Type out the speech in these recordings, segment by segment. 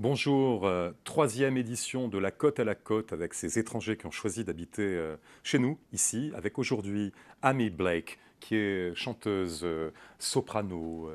Bonjour, euh, troisième édition de La Côte à la Côte avec ces étrangers qui ont choisi d'habiter euh, chez nous, ici, avec aujourd'hui Amy Blake, qui est chanteuse euh, soprano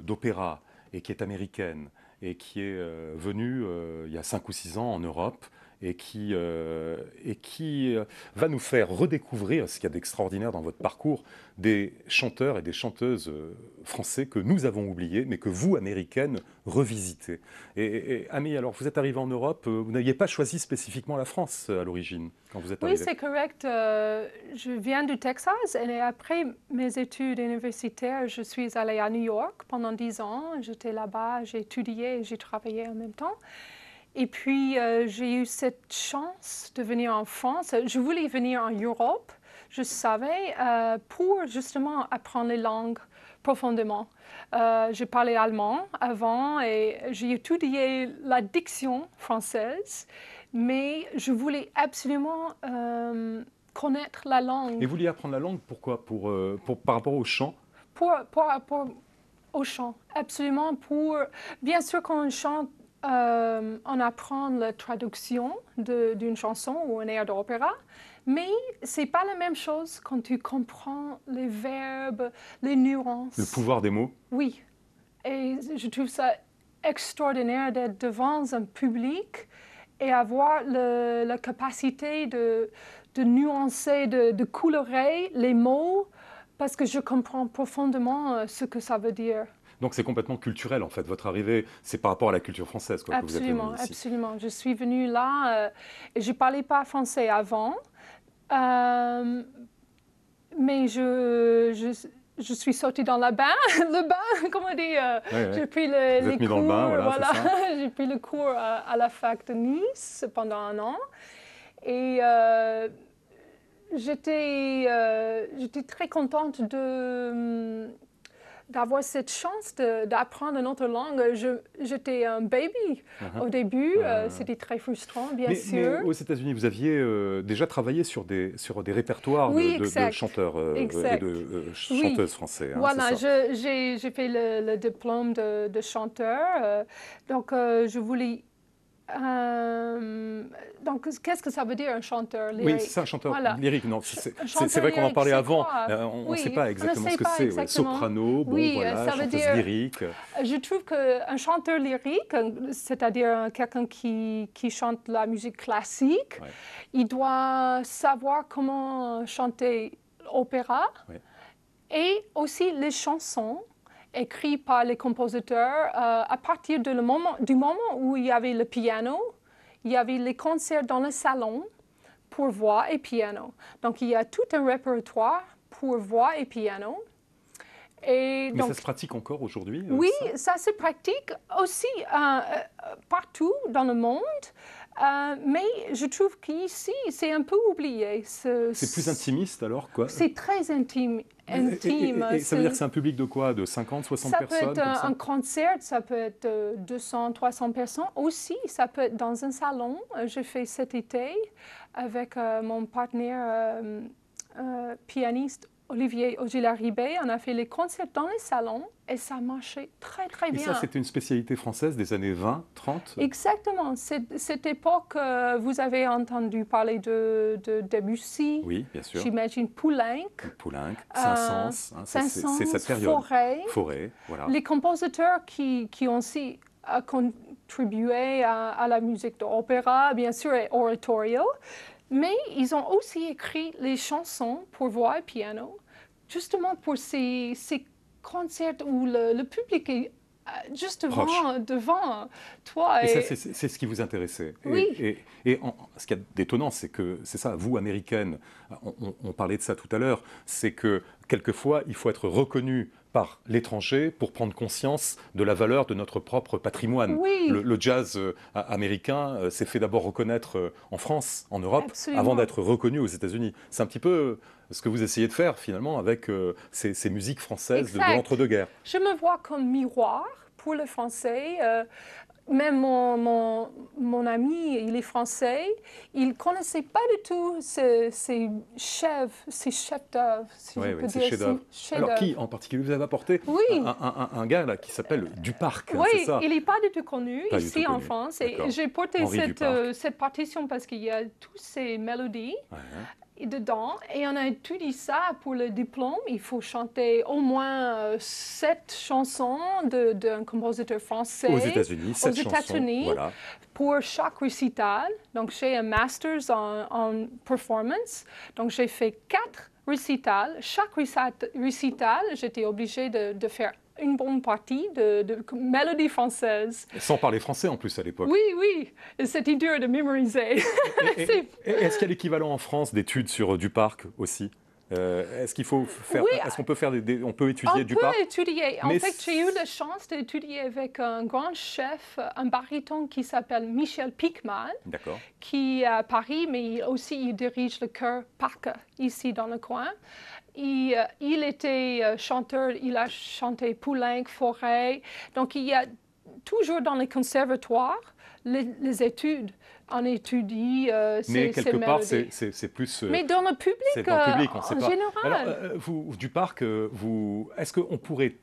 d'opéra et qui est américaine et qui est venue il y a cinq ou six ans en Europe et qui, euh, et qui euh, va nous faire redécouvrir ce qu'il y a d'extraordinaire dans votre parcours, des chanteurs et des chanteuses euh, français que nous avons oubliés, mais que vous, américaines, revisitez. Et, Ami, alors vous êtes arrivée en Europe, vous n'aviez pas choisi spécifiquement la France à l'origine quand vous êtes arrivée. Oui, c'est correct. je viens du Texas et après mes études universitaires, je suis allée à New York pendant dix ans. J'étais là-bas, j'ai étudié et j'ai travaillé en même temps. Et puis, euh, j'ai eu cette chance de venir en France. Je voulais venir en Europe, je savais, euh, pour justement apprendre les langues profondément. Euh, j'ai parlé allemand avant et j'ai étudié la diction française, mais je voulais absolument connaître la langue. Et vous vouliez apprendre la langue, pourquoi pour, Par rapport au chant pour, rapport au chant, absolument. Pour, bien sûr, qu'on chante, euh, on apprend la traduction d'une chanson ou un air d'opéra, mais n'est pas la même chose quand tu comprends les verbes, les nuances. Le pouvoir des mots. Oui, et je trouve ça extraordinaire d'être devant un public et avoir la capacité de, nuancer, de, colorer les mots parce que je comprends profondément euh, ce que ça veut dire. Donc c'est complètement culturel en fait. Votre arrivée, c'est par rapport à la culture française quoi, absolument, vous Absolument, je suis venue là. Euh, je ne parlais pas français avant, euh, mais je, je, suis sortie dans le bain, le bain, comment on dit euh, J'ai pris le, vous êtes dans le bain, voilà, voilà. j'ai pris le cours à, à, la fac de Nice pendant un an et j'étais très contente de d'avoir cette chance d'apprendre une autre langue. J'étais un baby uh-huh. au début, euh, uh-huh. c'était très frustrant, bien sûr. Mais aux États-Unis, vous aviez euh, déjà travaillé sur des, sur des répertoires de, chanteurs euh, de chanteuses françaises. Hein, voilà, j'ai fait le, diplôme de chanteur, donc je voulais euh, donc, qu'est-ce que ça veut dire un chanteur lyrique Oui, c'est un chanteur lyrique. Non, c'est vrai qu'on en parlait avant. Euh, on ne sait pas exactement ce que c'est. Soprano, bon, voilà, ça lyrique. Je trouve qu'un chanteur lyrique, c'est-à-dire quelqu'un qui, qui, chante la musique classique, il doit savoir comment chanter l'opéra et aussi les chansons écrit par les compositeurs euh, à partir de moment, du moment où il y avait le piano, il y avait les concerts dans le salon pour voix et piano. Donc il y a tout un répertoire pour voix et piano. Et Mais ça se pratique encore aujourd'hui euh, Oui, ça? se pratique aussi euh, partout dans le monde. Euh, mais je trouve qu'ici, c'est un peu oublié. C'est plus intimiste alors, quoi C'est très intime. intime. ça veut dire que c'est un public de quoi De 50, 60 personnes Ça peut être un, concert, ça peut être 200, euh, 300 personnes. Aussi, ça peut être dans un salon. Euh, J'ai fait cet été avec mon partenaire pianiste Olivier ogila Ribet on a fait les concerts dans les salons et ça marchait très, très bien. Et ça, c'était une spécialité française des années 20, 30 Exactement. Cette époque, euh, vous avez entendu parler de, Debussy. Oui, bien sûr. J'imagine Poulenc. Poulenc, euh, Saint-Saëns. saint hein, c'est cette période. Forêt. Forêt, voilà. Les compositeurs qui, ont aussi euh, contribué à, à la musique d'opéra, bien sûr, et oratorio. Mais ils ont aussi écrit les chansons pour voix et piano justement pour ces, concerts où le, public est euh, juste devant toi. Et, ça, c'est ce qui vous intéressait. Oui. Et, et, ce qui est détonnant, c'est que, c'est ça, vous, américaine, on, parlait de ça tout à l'heure, c'est que quelquefois, il faut être reconnu par l'étranger pour prendre conscience de la valeur de notre propre patrimoine. Le, jazz euh, américain euh, s'est fait d'abord reconnaître euh, en France, en Europe, avant d'être reconnu aux États-Unis. C'est un petit peu ce que vous essayez de faire finalement avec ces, musiques françaises de, l'entre-deux-guerres. Je me vois comme miroir pour les Français même mon, mon, ami, il est français, il ne connaissait pas du tout ces, chefs, ces chefs d'œuvre, si oui, oui, Chefs Alors, qui en particulier vous avez apporté oui. un, un, un, gars là, qui s'appelle Duparc. Hein, oui, ça il n'est pas du tout connu ici en France. Et j'ai porté cette, euh, cette, partition parce qu'il y a toutes ces mélodies dedans. Et on a étudié ça pour le diplôme. Il faut chanter au moins euh, sept chansons d'un compositeur français. Aux États-Unis, Pour chaque récital. Donc, j'ai un masters en, performance. Donc, j'ai fait quatre récitals. Chaque récital, j'étais obligée de, de faire une bonne partie de, de mélodies françaises. Sans parler français en plus à l'époque. Oui, oui, c'était dur de mémoriser. Est-ce qu'il y a l'équivalent en France d'études sur euh, du parc aussi euh, est-ce qu'il faut faire, est-ce qu'on peut faire des, on peut étudier En fait, j'ai eu la chance d'étudier avec un grand chef, un baryton qui s'appelle Michel Pickman, qui est à Paris, mais aussi il dirige le chœur Parc ici dans le coin. Euh, il, était euh, chanteur, il a chanté Poulenc, Forêt. Donc il y a toujours dans les conservatoires les, études on étudie. Euh, ces mais quelque part, c'est plus. mais dans le public, en général. Alors, vous, du parc, vous, est-ce qu'on pourrait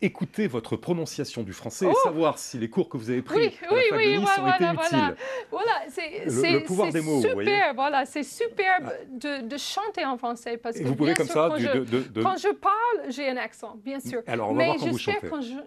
écouter votre prononciation du français et oh savoir si les cours que vous avez pris oui, à la oui, voilà, ont été voilà, utiles. Voilà, c'est voilà, c'est superbe ah. de, chanter en français parce que vous pouvez comme sûr, ça. Quand, je, parle, j'ai un accent, bien sûr. Mais je sais que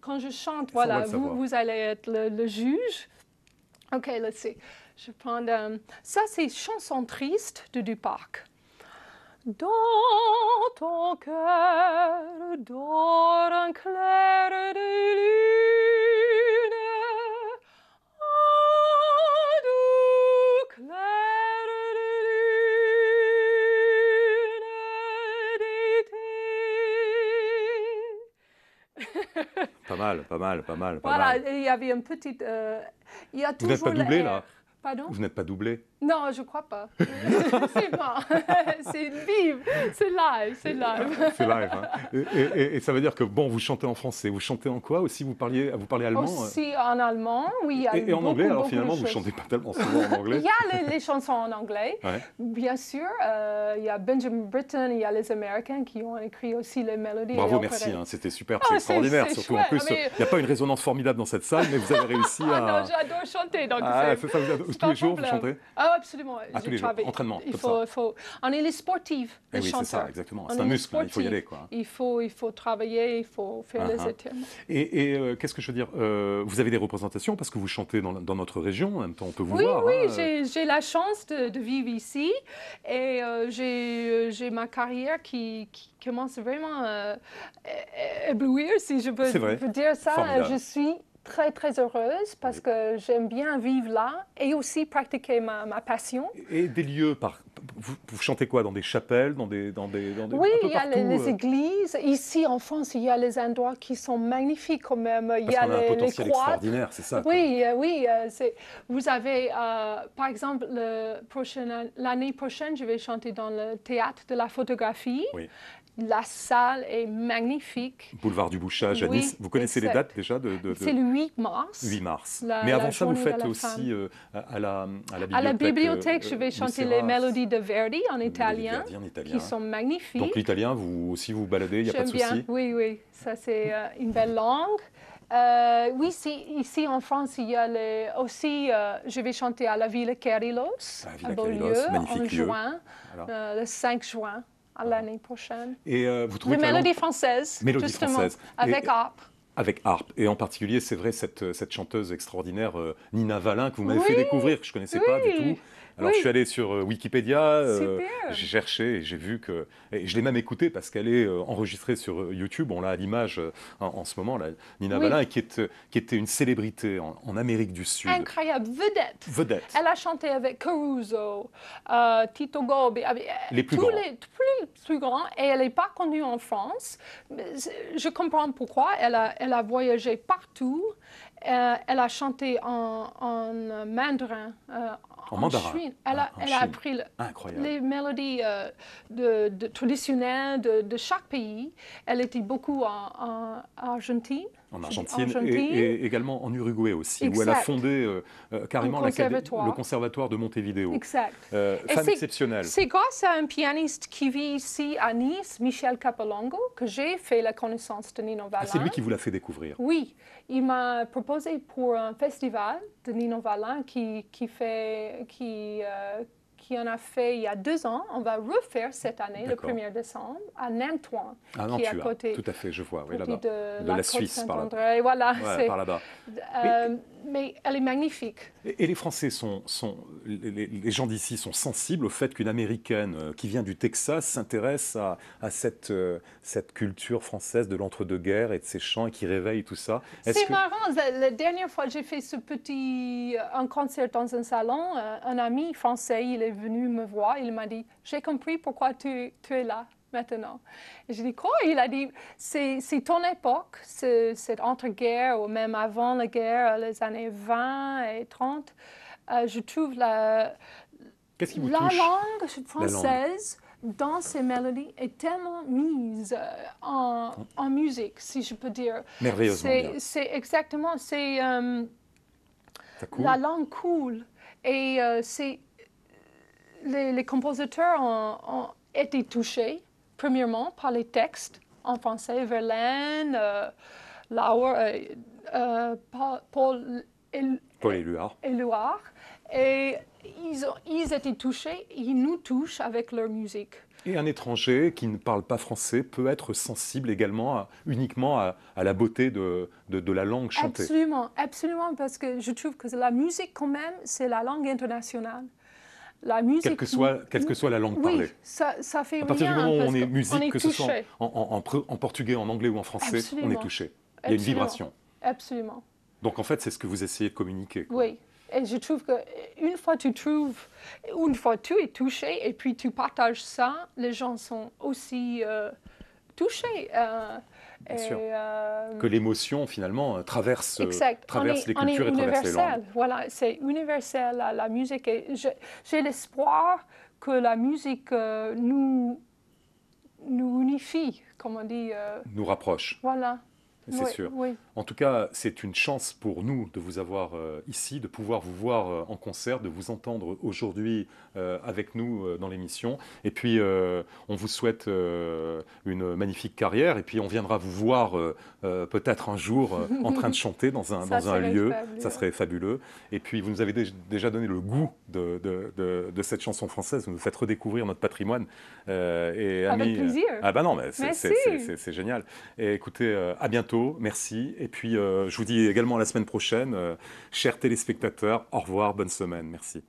Quand je, chante, voilà, vous, vous, allez être le, juge. Ok, let's see. Je prends um, ça, c'est chanson triste de Duparc. Dans ton cœur dort un clair de lune, un doux clair de lune d'été. Pas mal, pas mal, pas mal. Pas voilà, mal. il y avait une petite. Euh, il y a Vous n'êtes pas doublé là Pardon Vous n'êtes pas doublé non, je crois pas. c'est moi. c'est C'est live. C'est live. Ah, c'est live. Hein. Et, ça veut dire que, bon, vous chantez en français. Vous chantez en quoi aussi vous parliez, vous parlez allemand euh? Aussi en allemand, oui. Et, en anglais, alors finalement, vous chantez pas tellement souvent en anglais. il y a les, chansons en anglais, bien sûr. Euh, il y a Benjamin Britten, il y a les Américains qui ont écrit aussi les mélodies. Bravo, merci. Hein. C'était super. Ah, c'est extraordinaire. surtout en plus, il n'y a pas une résonance formidable dans cette salle, mais vous avez réussi ah, à. non, j'adore chanter. Donc c'est ça, vous tous les jours, vous chantez Oh, absolument. À tous entraînement. Il faut, comme faut, On est les sportives les eh oui, c'est ça, exactement. C'est un muscle, il faut y aller. Quoi. Il, faut, il faut travailler, il faut faire les uh-huh. Et, et euh, qu'est-ce que je veux dire euh, Vous avez des représentations parce que vous chantez dans, dans, notre région, en même temps on peut vous oui, voir. Oui, oui, hein. j'ai la chance de, de, vivre ici et euh, j'ai ma carrière qui, commence vraiment à éblouir, si je peux, dire ça. Je suis très, très heureuse parce que j'aime bien vivre là et aussi pratiquer ma, ma passion. Et des lieux par, vous, chantez quoi Dans des chapelles dans des, dans des, dans des Oui, il y a les, euh églises. Ici, en France, il y a les endroits qui sont magnifiques quand même. il y a, les, un potentiel extraordinaire, c'est ça Oui, euh, oui. Euh, vous avez, par exemple, l'année prochaine, je vais chanter dans le théâtre de la photographie. Oui. La salle est magnifique. Boulevard du Bouchage à Nice. Vous connaissez les dates déjà de, C'est le 8 mars. 8 mars. Mais avant ça, vous faites aussi à la, bibliothèque. À la bibliothèque, je vais chanter les mélodies de en italien, qui hein. sont magnifiques. Donc l'italien, vous aussi vous baladez, il n'y a pas de souci. Oui, oui, ça c'est euh, une belle langue. Euh, oui, ici en France, il y a aussi, euh, je vais chanter à la Ville Kérilos, à, en juin, le 5 juin, à l'année prochaine. Et vous trouvez Les mélodies françaises, mélodie justement, française. avec harpe. Avec harpe. Et en particulier, c'est vrai, cette, chanteuse extraordinaire, Nina Valin, que vous m'avez fait découvrir, que je ne connaissais pas du tout. Alors je suis allé sur euh, Wikipédia, euh, j'ai cherché et j'ai vu que. Et je l'ai même écoutée parce qu'elle est euh, enregistrée sur YouTube. On l'a à l'image en, ce moment, Nina Balin, qui, était une célébrité en, Amérique du Sud. Incroyable, vedette. Vedette. Elle a chanté avec Caruso, Tito Gobbi, les plus tous grands. les plus, grands. Et elle n'est pas connue en France. Je comprends pourquoi. Elle a, elle a voyagé partout. elle a chanté en, en mandarin, en, ah, en Elle a, appris les mélodies euh, de, traditionnelles de, chaque pays. Elle était beaucoup en, Argentine. En Argentine, Et, également en Uruguay aussi, où elle a fondé euh, euh, carrément le conservatoire de Montevideo. Exact. Euh, femme exceptionnelle. C'est grâce à un pianiste qui vit ici à Nice, Michel Capolongo, que j'ai fait la connaissance de Nino Valin. Ah, c'est lui qui vous l'a fait découvrir. Oui, il m'a proposé pour un festival de Nino Valin qui, qui fait qui, euh, qui en a fait il y a deux ans. On va refaire cette année, le 1er décembre, à Nantouan ah, qui est à côté. Tout à fait, je vois, De, la, Suisse, par Voilà, par là-bas mais elle est magnifique. Et, les Français sont, sont les, gens d'ici sont sensibles au fait qu'une Américaine euh, qui vient du Texas s'intéresse à, à cette, euh, cette, culture française de l'entre-deux-guerres et de ses chants et qui réveille tout ça. C'est marrant. La, dernière fois, j'ai fait ce petit euh, un concert dans un salon. Un, ami français, il est venu me voir. Il m'a dit, j'ai compris pourquoi tu, tu es là maintenant. Et je dis, quoi? Il a dit, c'est ton époque, c'est entre-guerre ou même avant la guerre, les années 20 et 30. Euh, je trouve la, la langue française dans ces mélodies est tellement mise euh, en, musique, si je peux dire. Merveilleusement. C'est exactement, c'est euh, la langue coule Et c'est les, compositeurs ont été touchés premièrement par les textes en français, Verlaine, euh, euh, euh, Paul, Et ils, ont, étaient touchés, ils nous touchent avec leur musique. Et un étranger qui ne parle pas français peut être sensible également uniquement à, la beauté de, de, la langue chantée. Absolument, absolument, parce que je trouve que la musique quand même, c'est la langue internationale. Quelle que soit, que soit la langue parlée. ça, fait À partir du moment où on est musique, que ce soit en, portugais, en anglais ou en français, on est touché. Il y a une vibration. Absolument. Donc en fait, c'est ce que vous essayez de communiquer. Oui. Et je trouve qu'une fois tu trouves, une fois tu es touché et puis tu partages ça, les gens sont aussi euh, touchés. Euh, euh, que l'émotion, finalement, euh, traverse, euh, traverse les cultures et traverse les langues. Voilà, c'est universel, la, musique. J'ai l'espoir que la musique nous, nous unifie, comme on dit. nous rapproche. Voilà c'est sûr. En tout cas, c'est une chance pour nous de vous avoir euh, ici, de pouvoir vous voir euh, en concert, de vous entendre aujourd'hui euh, avec nous dans l'émission. Et puis, on vous souhaite une magnifique carrière. Et puis, on viendra vous voir peut-être un jour en train de chanter dans un, dans un lieu. Ça serait fabuleux. Et puis, vous nous avez déjà donné le goût de, cette chanson française. Vous nous faites redécouvrir notre patrimoine. et, avec plaisir. Ah bah non, c'est génial. Et écoutez, à bientôt Merci. Et puis, euh, je vous dis également à la semaine prochaine. Euh, chers téléspectateurs, au revoir. Bonne semaine. Merci.